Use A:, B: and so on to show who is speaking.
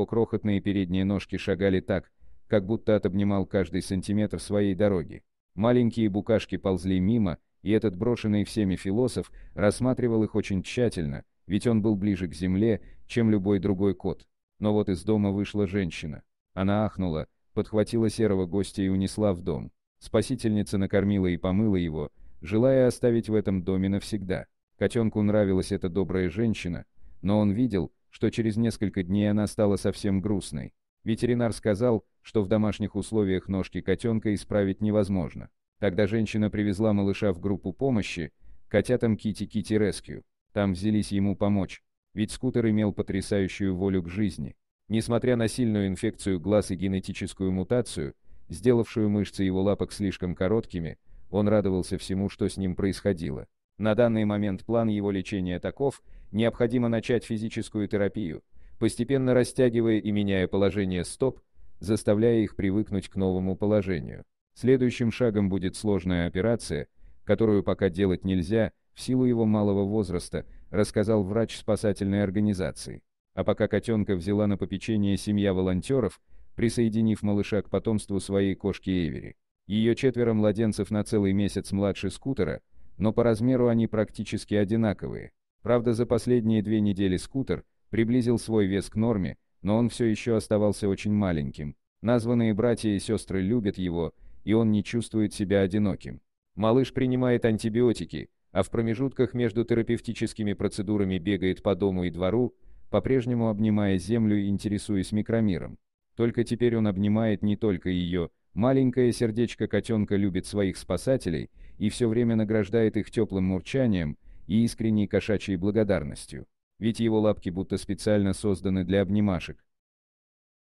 A: его крохотные передние ножки шагали так, как будто отобнимал каждый сантиметр своей дороги. Маленькие букашки ползли мимо, и этот брошенный всеми философ рассматривал их очень тщательно, ведь он был ближе к земле, чем любой другой кот. Но вот из дома вышла женщина. Она ахнула, подхватила серого гостя и унесла в дом. Спасительница накормила и помыла его, желая оставить в этом доме навсегда. Котенку нравилась эта добрая женщина, но он видел, что через несколько дней она стала совсем грустной. Ветеринар сказал, что в домашних условиях ножки котенка исправить невозможно. Тогда женщина привезла малыша в группу помощи, котятам Кити Кити Rescue. Там взялись ему помочь, ведь скутер имел потрясающую волю к жизни. Несмотря на сильную инфекцию глаз и генетическую мутацию, сделавшую мышцы его лапок слишком короткими, он радовался всему, что с ним происходило. На данный момент план его лечения таков, необходимо начать физическую терапию, постепенно растягивая и меняя положение стоп, заставляя их привыкнуть к новому положению. Следующим шагом будет сложная операция, которую пока делать нельзя, в силу его малого возраста, рассказал врач спасательной организации. А пока котенка взяла на попечение семья волонтеров, присоединив малыша к потомству своей кошки Эвери. Ее четверо младенцев на целый месяц младше скутера – но по размеру они практически одинаковые. Правда, за последние две недели скутер приблизил свой вес к норме, но он все еще оставался очень маленьким. Названные братья и сестры любят его, и он не чувствует себя одиноким. Малыш принимает антибиотики, а в промежутках между терапевтическими процедурами бегает по дому и двору, по-прежнему обнимая землю и интересуясь микромиром. Только теперь он обнимает не только ее, Маленькое сердечко котенка любит своих спасателей и все время награждает их теплым мурчанием и искренней кошачьей благодарностью. Ведь его лапки будто специально созданы для обнимашек,